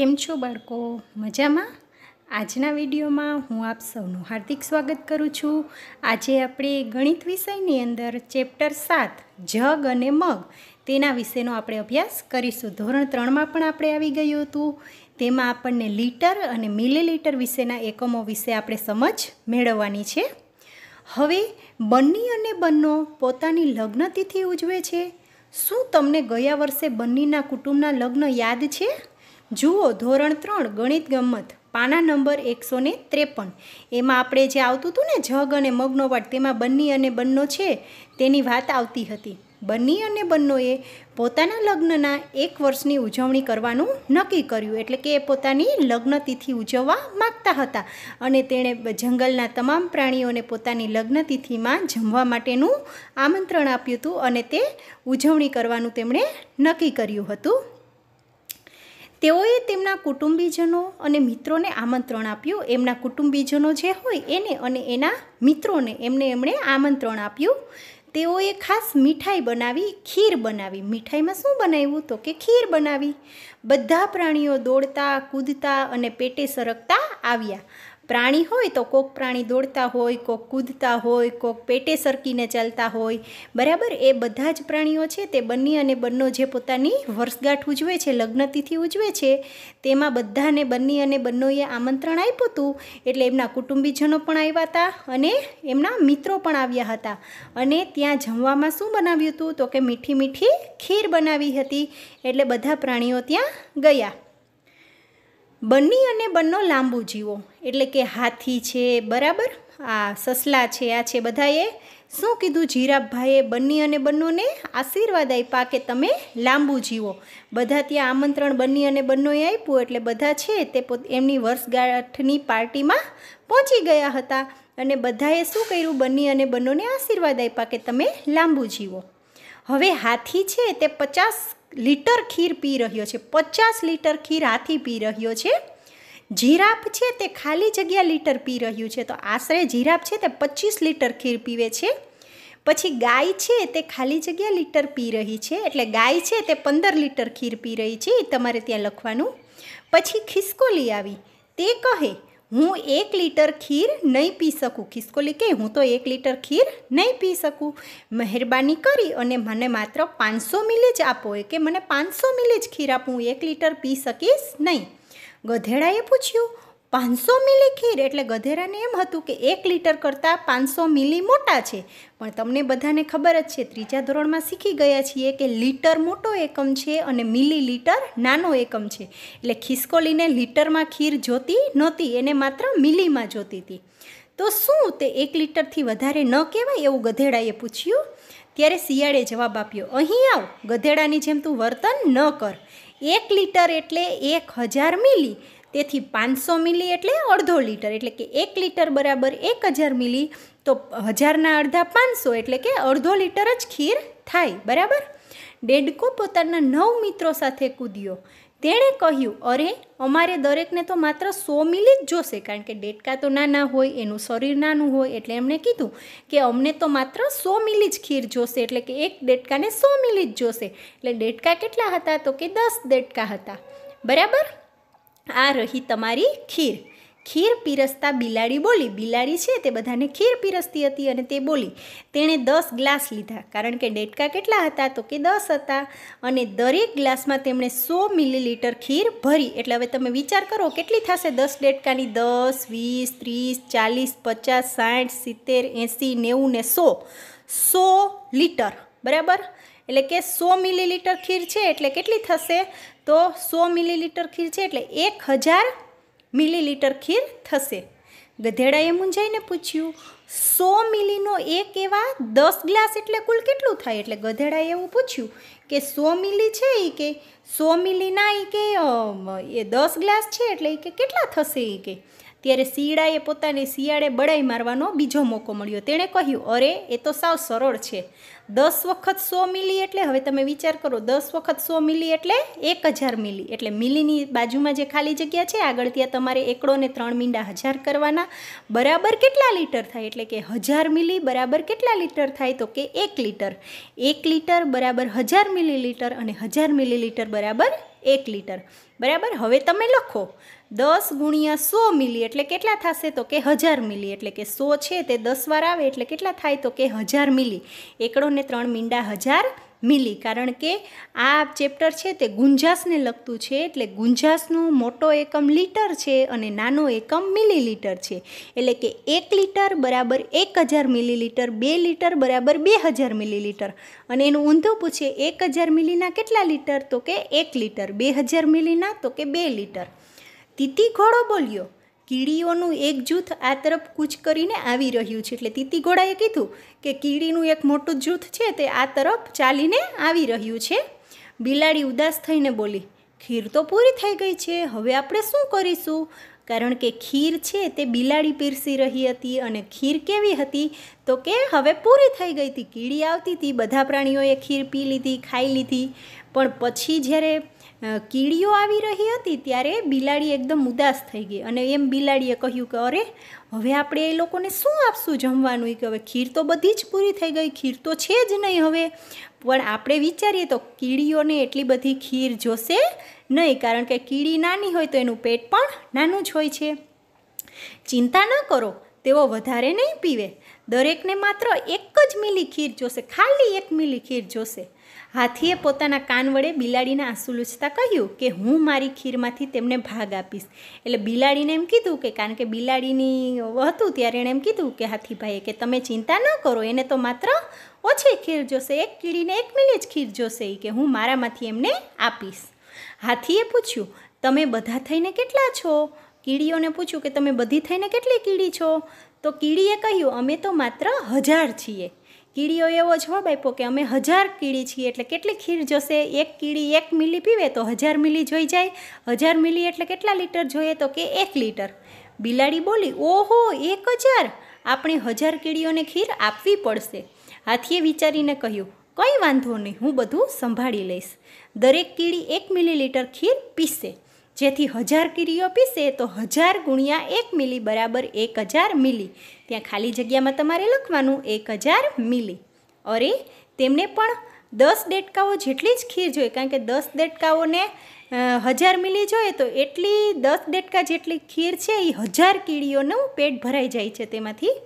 કેમ છો બાળકો મજામાં આજના વિડીયોમાં હું આપ સૌનું હાર્દિક સ્વાગત કરું છું આજે આપણે ગણિત વિષયની અંદર ચેપ્ટર સાત જગ અને મગ તેના વિશેનો આપણે અભ્યાસ કરીશું ધોરણ ત્રણમાં પણ આપણે આવી ગયું હતું તેમાં આપણને લીટર અને મિલીલીટર વિશેના એકમો વિશે આપણે સમજ મેળવવાની છે હવે બન્ની અને બન્નો પોતાની લગ્નતિથિ ઉજવે છે શું તમને ગયા વર્ષે બન્નીના કુટુંબના લગ્ન યાદ છે જુઓ ધોરણ ત્રણ ગણિત ગમત પાના નંબર એકસો ને ત્રેપન એમાં આપણે જે આવતું હતું ને જગ અને મગનો વાટ તેમાં બન્ની અને બન્નો છે તેની વાત આવતી હતી બન્ની અને બન્નોએ પોતાના લગ્નના એક વર્ષની ઉજવણી કરવાનું નક્કી કર્યું એટલે કે એ પોતાની લગ્ન તિથિ ઉજવવા માગતા હતા અને તેણે જંગલના તમામ પ્રાણીઓને પોતાની લગ્ન તિથિમાં જમવા માટેનું આમંત્રણ આપ્યું હતું અને તે ઉજવણી કરવાનું તેમણે નક્કી કર્યું હતું તેઓએ તેમના કુટુંબીજનો અને મિત્રોને આમંત્રણ આપ્યું એમના કુટુંબીજનો જે હોય એને અને એના મિત્રોને એમને એમણે આમંત્રણ આપ્યું તેઓએ ખાસ મીઠાઈ બનાવી ખીર બનાવી મીઠાઈમાં શું બનાવ્યું તો કે ખીર બનાવી બધા પ્રાણીઓ દોડતા કૂદતા અને પેટે સરકતા આવ્યા પ્રાણી હોય તો કોક પ્રાણી દોડતા હોય કોક કૂદતા હોય કોક પેટે સરકીને ચાલતા હોય બરાબર એ બધા જ પ્રાણીઓ છે તે બંને અને બંનો જે પોતાની વર્ષગાંઠ ઉજવે છે લગ્નતિથિ ઉજવે છે તેમાં બધાને બંને અને બંનોએ આમંત્રણ આપ્યું હતું એટલે એમના કુટુંબીજનો પણ આવ્યા હતા અને એમના મિત્રો પણ આવ્યા હતા અને ત્યાં જમવામાં શું બનાવ્યું હતું તો કે મીઠી મીઠી ખીર બનાવી હતી એટલે બધા પ્રાણીઓ ત્યાં ગયા બન્ની અને બંનો લાંબુ જીવો એટલે કે હાથી છે બરાબર આ સસલા છે આ છે બધાએ શું કીધું જીરાભાઈએ બંની અને બંનોને આશીર્વાદ આપ્યા કે તમે લાંબુ જીવો બધા ત્યાં આમંત્રણ બંની અને બંનોએ આપ્યું એટલે બધા છે તે એમની વર્ષગાંઠની પાર્ટીમાં પહોંચી ગયા હતા અને બધાએ શું કર્યું બંની અને બંનોને આશીર્વાદ આપ્યા કે તમે લાંબુ જીવો હવે હાથી છે તે પચાસ લીટર ખીર પી રહ્યો છે પચાસ લીટર ખીર હાથી પી રહ્યો છે જીરાફ છે તે ખાલી જગ્યા લીટર પી રહ્યું છે તો આશરે જીરાફ છે તે પચીસ લીટર ખીર પીવે છે પછી ગાય છે તે ખાલી જગ્યા લીટર પી રહી છે એટલે ગાય છે તે પંદર લીટર ખીર પી રહી છે એ તમારે ત્યાં લખવાનું પછી ખિસકોલી આવી તે કહે હું એક લીટર ખીર નહીં પી શકું ખિસકોલી કહે હું તો એક લીટર ખીર નહીં પી શકું મહેરબાની કરી અને મને માત્ર પાંચસો મિલી જ આપો એ કે મને પાંચસો મિલી જ ખીર આપું હું એક લીટર પી શકીશ નહીં ગધેડાએ પૂછ્યું પાંચસો મિલી ખીર એટલે ગધેરાને એમ હતું કે એક લીટર કરતાં પાંચસો મિલી મોટા છે પણ તમને બધાને ખબર જ છે ત્રીજા ધોરણમાં શીખી ગયા છીએ કે લીટર મોટો એકમ છે અને મિલી લીટર નાનો એકમ છે એટલે ખિસકોલીને લીટરમાં ખીર જોતી નહોતી એને માત્ર મિલીમાં જોતી હતી તો શું તે એક લીટરથી વધારે ન કહેવાય એવું ગધેડાએ પૂછ્યું ત્યારે શિયાળે જવાબ આપ્યો અહીં આવ ગધેડાની જેમ તું વર્તન ન કર એક લીટર એટલે એક હજાર મિલી તેથી પાંચસો મિલી એટલે અડધો લીટર એટલે કે એક લીટર બરાબર એક હજાર મિલી તો હજારના અડધા પાંચસો એટલે કે અડધો લીટર જ ખીર થાય બરાબર ડેડકો પોતાના નવ મિત્રો સાથે કૂદ્યો તેણે કહ્યું અરે અમારે દરેકને તો માત્ર સો મિલી જ જોશે કારણ કે ડેડકા તો નાના હોય એનું શરીર નાનું હોય એટલે એમણે કીધું કે અમને તો માત્ર સો મિલી જ ખીર જોશે એટલે કે એક ડેડકાને સો મિલી જ જોશે એટલે ડેડકા કેટલા હતા તો કે દસ ડેડકા હતા બરાબર આ રહી તમારી ખીર ખીર પીરસતા બિલાડી બોલી બિલાડી છે તે બધાને ખીર પીરસતી હતી અને તે બોલી તેણે દસ ગ્લાસ લીધા કારણ કે ડેટકા કેટલા હતા તો કે દસ હતા અને દરેક ગ્લાસમાં તેમણે સો મિલીલીટર ખીર ભરી એટલે હવે તમે વિચાર કરો કેટલી થશે દસ ડેટકાની દસ વીસ ત્રીસ ચાલીસ પચાસ સાઠ સિત્તેર એંસી નેવું ને સો સો લીટર બરાબર એટલે કે સો મિલીલીટર ખીર છે એટલે કેટલી થશે તો સો મિલીલીટર ખીર છે એટલે એક હજાર મિલીલીટર ખીર થશે ગધેડાએ મૂંઝાઈને પૂછ્યું સો મિલીનો એક એવા દસ ગ્લાસ એટલે કુલ કેટલું થાય એટલે ગધેડાએ એવું પૂછ્યું કે સો મિલી છે એ કે સો મિલીના એ કે એ દસ ગ્લાસ છે એટલે એ કે કેટલા થશે એ કે ત્યારે શિયાળાએ પોતાને શિયાળે બડાઈ મારવાનો બીજો મોકો મળ્યો તેણે કહ્યું અરે એ તો સાવ સરળ છે દસ વખત સો મિલી એટલે હવે તમે વિચાર કરો દસ વખત સો મિલી એટલે એક હજાર મિલી એટલે મિલીની બાજુમાં જે ખાલી જગ્યા છે આગળ ત્યાં તમારે એકડો ને ત્રણ મીંડા હજાર કરવાના બરાબર કેટલા લીટર થાય એટલે કે હજાર મિલી બરાબર કેટલા લીટર થાય તો કે એક લીટર એક લીટર બરાબર હજાર મિલી મિલીલીટર અને હજાર મિલી મિલીલીટર બરાબર એક લીટર બરાબર હવે તમે લખો દસ ગુણ્યા સો મિલી એટલે કેટલા થશે તો કે હજાર મિલી એટલે કે સો છે તે દસ વાર આવે એટલે કેટલા થાય તો કે હજાર મિલી એકડો ને ત્રણ મીંડા હજાર મિલી કારણ કે આ ચેપ્ટર છે તે ગુંજાસને લગતું છે એટલે ગુંજાસનો મોટો એકમ લીટર છે અને નાનો એકમ મિલીલીટર છે એટલે કે એક લીટર બરાબર એક હજાર મિલીલીટર બે લીટર બરાબર બે હજાર મિલીલીટર અને એનું ઊંધું પૂછે એક હજાર મિલીના કેટલા લીટર તો કે એક લીટર બે હજાર મિલીના તો કે બે લીટર તીતી ઘોડો બોલ્યો કીડીઓનું એક જૂથ આ તરફ કૂચ કરીને આવી રહ્યું છે એટલે તીતી ઘોડાએ કીધું કે કીડીનું એક મોટું જૂથ છે તે આ તરફ ચાલીને આવી રહ્યું છે બિલાડી ઉદાસ થઈને બોલી ખીર તો પૂરી થઈ ગઈ છે હવે આપણે શું કરીશું કારણ કે ખીર છે તે બિલાડી પીરસી રહી હતી અને ખીર કેવી હતી તો કે હવે પૂરી થઈ ગઈ હતી કીડી આવતી હતી બધા પ્રાણીઓએ ખીર પી લીધી ખાઈ લીધી પણ પછી જ્યારે કીડીઓ આવી રહી હતી ત્યારે બિલાડી એકદમ ઉદાસ થઈ ગઈ અને એમ બિલાડીએ કહ્યું કે અરે હવે આપણે એ લોકોને શું આપશું જમવાનું કે હવે ખીર તો બધી જ પૂરી થઈ ગઈ ખીર તો છે જ નહીં હવે પણ આપણે વિચારીએ તો કીડીઓને એટલી બધી ખીર જોશે નહીં કારણ કે કીડી નાની હોય તો એનું પેટ પણ નાનું જ હોય છે ચિંતા ન કરો તેઓ વધારે નહીં પીવે દરેકને માત્ર એક જ મિલી ખીર જોશે ખાલી એક મિલી ખીર જોશે હાથીએ પોતાના કાન વડે બિલાડીના આંસુ લૂછતા કહ્યું કે હું મારી ખીરમાંથી તેમને ભાગ આપીશ એટલે બિલાડીને એમ કીધું કે કારણ કે બિલાડીની હતું ત્યારે એણે એમ કીધું કે હાથીભાઈએ કે તમે ચિંતા ન કરો એને તો માત્ર ઓછી ખીર જોશે એક કીડીને એક મિનિટ ખીર જોશે કે હું મારામાંથી એમને આપીશ હાથીએ પૂછ્યું તમે બધા થઈને કેટલા છો કીડીઓને પૂછ્યું કે તમે બધી થઈને કેટલી કીડી છો તો કીડીએ કહ્યું અમે તો માત્ર હજાર છીએ કીડીઓ એવો જવાબ આપ્યો કે અમે હજાર કીડી છીએ એટલે કેટલી ખીર જોશે એક કીડી એક મિલી પીવે તો હજાર મિલી જોઈ જાય હજાર મિલી એટલે કેટલા લીટર જોઈએ તો કે એક લીટર બિલાડી બોલી ઓહો એક હજાર આપણે હજાર કીડીઓને ખીર આપવી પડશે હાથીએ વિચારીને કહ્યું કંઈ વાંધો નહીં હું બધું સંભાળી લઈશ દરેક કીડી એક મિલી મિલીલીટર ખીર પીશે જેથી હજાર કીરીઓ પીસે તો હજાર ગુણ્યા એક મિલી બરાબર એક હજાર મિલી ત્યાં ખાલી જગ્યામાં તમારે લખવાનું એક હજાર મિલી અરે તેમને પણ દસ દેડકાઓ જેટલી જ ખીર જોઈએ કારણ કે દસ દેટકાઓને હજાર મિલી જોઈએ તો એટલી દસ દેડકા જેટલી ખીર છે એ હજાર કીડીઓનું પેટ ભરાઈ જાય છે તેમાંથી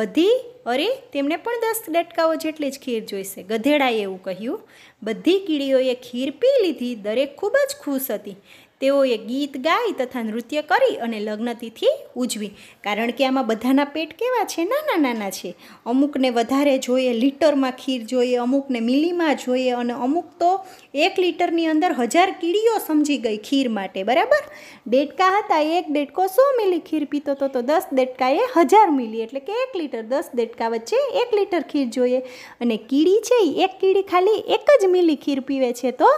બધી અરે તેમને પણ દસ દેટકાઓ જેટલી જ ખીર જોઈશે ગધેડાએ એવું કહ્યું બધી કીડીઓએ ખીર પી લીધી દરેક ખૂબ જ ખુશ હતી તેઓએ ગીત ગાઈ તથા નૃત્ય કરી અને લગ્નતિથિ ઉજવી કારણ કે આમાં બધાના પેટ કેવા છે નાના નાના છે અમુકને વધારે જોઈએ લીટરમાં ખીર જોઈએ અમુકને મિલીમાં જોઈએ અને અમુક તો એક લીટરની અંદર હજાર કીડીઓ સમજી ગઈ ખીર માટે બરાબર ડેટકા હતા એક દેડકો સો મિલી ખીર પીતો હતો તો દસ ડેટકાએ હજાર મિલી એટલે કે એક લીટર દસ ડેટકા વચ્ચે એક લીટર ખીર જોઈએ અને કીડી છે એક કીડી ખાલી એક જ મિલી ખીર પીવે છે તો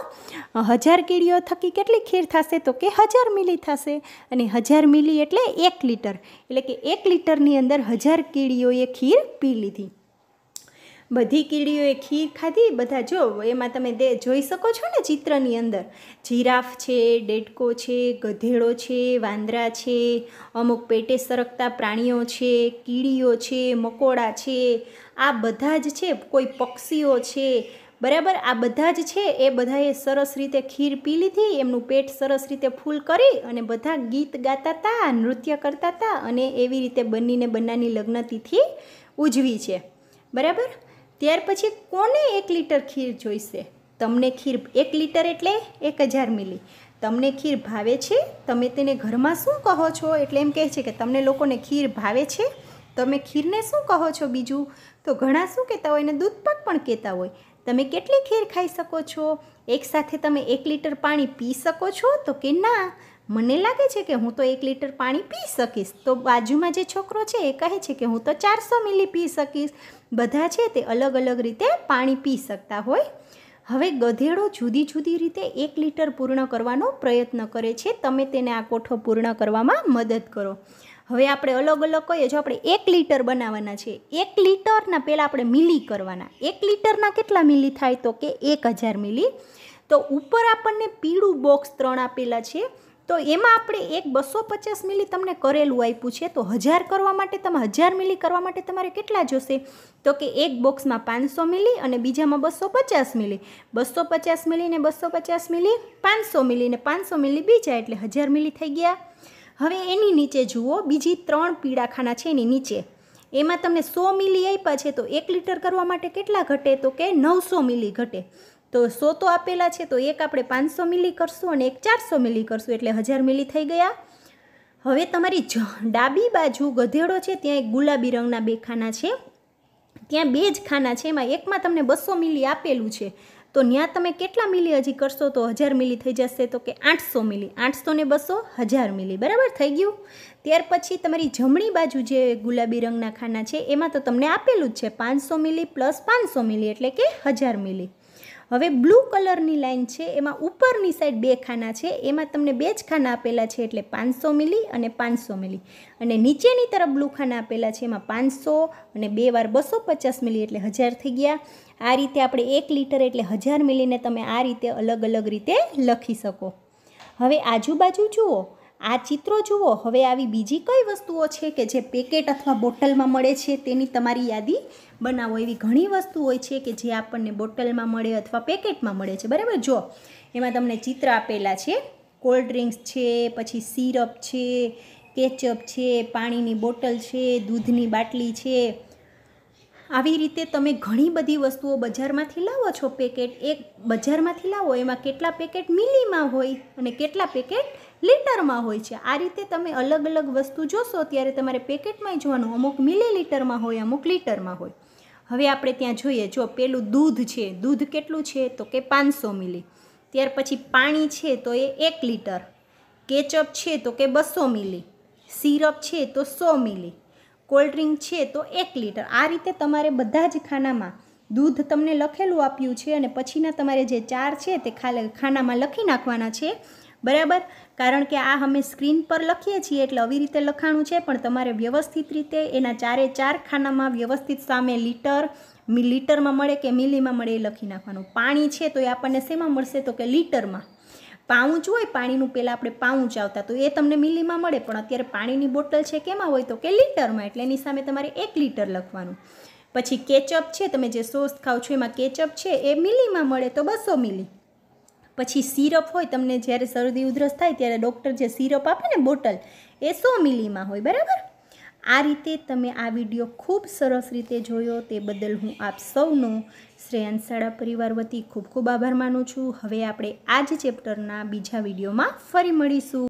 હજાર કીડીઓ થકી કેટલી ખીર થશે થશે તો કે હજાર મિલી થશે અને હજાર મિલી એટલે એક લીટર એટલે કે એક લીટરની અંદર હજાર કીડીઓએ ખીર પી લીધી બધી કીડીઓએ ખીર ખાધી બધા જો એમાં તમે દે જોઈ શકો છો ને ચિત્રની અંદર જીરાફ છે ડેડકો છે ગધેડો છે વાંદરા છે અમુક પેટે સરકતા પ્રાણીઓ છે કીડીઓ છે મકોડા છે આ બધા જ છે કોઈ પક્ષીઓ છે બરાબર આ બધા જ છે એ બધાએ સરસ રીતે ખીર પી લીધી એમનું પેટ સરસ રીતે ફૂલ કરી અને બધા ગીત ગાતા હતા નૃત્ય કરતા હતા અને એવી રીતે બંનીને બંનાની લગ્નતિથિ ઉજવી છે બરાબર ત્યાર પછી કોને એક લીટર ખીર જોઈશે તમને ખીર એક લીટર એટલે એક હજાર મિલી તમને ખીર ભાવે છે તમે તેને ઘરમાં શું કહો છો એટલે એમ કહે છે કે તમને લોકોને ખીર ભાવે છે તમે ખીરને શું કહો છો બીજું તો ઘણા શું કહેતા હોય ને દૂધપાક પણ કહેતા હોય તમે કેટલી ખીર ખાઈ શકો છો એકસાથે તમે એક લીટર પાણી પી શકો છો તો કે ના મને લાગે છે કે હું તો એક લીટર પાણી પી શકીશ તો બાજુમાં જે છોકરો છે એ કહે છે કે હું તો ચારસો મિલી પી શકીશ બધા છે તે અલગ અલગ રીતે પાણી પી શકતા હોય હવે ગધેડો જુદી જુદી રીતે એક લીટર પૂર્ણ કરવાનો પ્રયત્ન કરે છે તમે તેને આ કોઠો પૂર્ણ કરવામાં મદદ કરો હવે આપણે અલગ અલગ કહીએ જો આપણે એક લીટર બનાવવાના છે એક લીટરના પહેલાં આપણે મિલી કરવાના એક લીટરના કેટલા મિલી થાય તો કે એક હજાર મિલી તો ઉપર આપણને પીળું બોક્સ ત્રણ આપેલા છે તો એમાં આપણે એક બસો પચાસ મિલી તમને કરેલું આપ્યું છે તો હજાર કરવા માટે તમે હજાર મિલી કરવા માટે તમારે કેટલા જોશે તો કે એક બોક્સમાં પાંચસો મિલી અને બીજામાં બસો પચાસ મિલી બસો પચાસ મિલી ને બસો પચાસ મિલી પાંચસો મિલી ને પાંચસો મિલી બીજા એટલે હજાર મિલી થઈ ગયા હવે એની નીચે જુઓ બીજી ત્રણ પીળાખાના છે એની નીચે એમાં તમને સો મિલી આપ્યા છે તો એક લીટર કરવા માટે કેટલા ઘટે તો કે નવસો મિલી ઘટે તો સો તો આપેલા છે તો એક આપણે પાંચસો મિલી કરશું અને એક ચારસો મિલી કરશું એટલે હજાર મિલી થઈ ગયા હવે તમારી ડાબી બાજુ ગધેડો છે ત્યાં એક ગુલાબી રંગના બે ખાના છે ત્યાં બે જ ખાના છે એમાં એકમાં તમને બસો મિલી આપેલું છે તો ત્યાં તમે કેટલા મિલી હજી કરશો તો હજાર મિલી થઈ જશે તો કે આઠસો મિલી આઠસો ને બસો હજાર મિલી બરાબર થઈ ગયું ત્યાર પછી તમારી જમણી બાજુ જે ગુલાબી રંગના ખાના છે એમાં તો તમને આપેલું જ છે પાંચસો મિલી પ્લસ પાંચસો મિલી એટલે કે હજાર મિલી હવે બ્લુ કલરની લાઇન છે એમાં ઉપરની સાઈડ બે ખાના છે એમાં તમને બે જ ખાના આપેલા છે એટલે પાંચસો મિલી અને પાંચસો મિલી અને નીચેની તરફ બ્લુ ખાના આપેલા છે એમાં પાંચસો અને બે વાર બસો પચાસ મિલી એટલે હજાર થઈ ગયા આ રીતે આપણે એક લીટર એટલે હજાર મિલીને તમે આ રીતે અલગ અલગ રીતે લખી શકો હવે આજુબાજુ જુઓ આ ચિત્રો જુઓ હવે આવી બીજી કઈ વસ્તુઓ છે કે જે પેકેટ અથવા બોટલમાં મળે છે તેની તમારી યાદી બનાવો એવી ઘણી વસ્તુ હોય છે કે જે આપણને બોટલમાં મળે અથવા પેકેટમાં મળે છે બરાબર જો એમાં તમને ચિત્ર આપેલા છે કોલ્ડ ડ્રિંક્સ છે પછી સિરપ છે કેચઅપ છે પાણીની બોટલ છે દૂધની બાટલી છે આવી રીતે તમે ઘણી બધી વસ્તુઓ બજારમાંથી લાવો છો પેકેટ એક બજારમાંથી લાવો એમાં કેટલા પેકેટ મિલીમાં હોય અને કેટલા પેકેટ લીટરમાં હોય છે આ રીતે તમે અલગ અલગ વસ્તુ જોશો ત્યારે તમારે પેકેટમાંય જોવાનું અમુક મિલી લીટરમાં હોય અમુક લીટરમાં હોય હવે આપણે ત્યાં જોઈએ જો પેલું દૂધ છે દૂધ કેટલું છે તો કે પાંચસો મિલી ત્યાર પછી પાણી છે તો એ એક લીટર કેચઅપ છે તો કે બસો મિલી સિરપ છે તો સો મિલી કોલ્ડ ડ્રિંક છે તો એક લીટર આ રીતે તમારે બધા જ ખાનામાં દૂધ તમને લખેલું આપ્યું છે અને પછીના તમારે જે ચાર છે તે ખાલે ખાનામાં લખી નાખવાના છે બરાબર કારણ કે આ અમે સ્ક્રીન પર લખીએ છીએ એટલે આવી રીતે લખાણું છે પણ તમારે વ્યવસ્થિત રીતે એના ચારે ચાર ખાનામાં વ્યવસ્થિત સામે લીટર લીટરમાં મળે કે મિલીમાં મળે એ લખી નાખવાનું પાણી છે તો એ આપણને શેમાં મળશે તો કે લીટરમાં પાઉચ હોય પાણીનું પહેલાં આપણે પાઉચ આવતા તો એ તમને મિલીમાં મળે પણ અત્યારે પાણીની બોટલ છે કેમાં હોય તો કે લીટરમાં એટલે એની સામે તમારે એક લીટર લખવાનું પછી કેચઅપ છે તમે જે સોસ ખાઓ છો એમાં કેચઅપ છે એ મિલીમાં મળે તો બસો મિલી પછી સિરપ હોય તમને જ્યારે શરદી ઉધરસ થાય ત્યારે ડૉક્ટર જે સિરપ આપે ને બોટલ એ સો મિલીમાં હોય બરાબર આ રીતે તમે આ વિડીયો ખૂબ સરસ રીતે જોયો તે બદલ હું આપ સૌનો શ્રેયાંશ પરિવાર વતી ખૂબ ખૂબ આભાર માનું છું હવે આપણે આ જ ચેપ્ટરના બીજા વિડીયોમાં ફરી મળીશું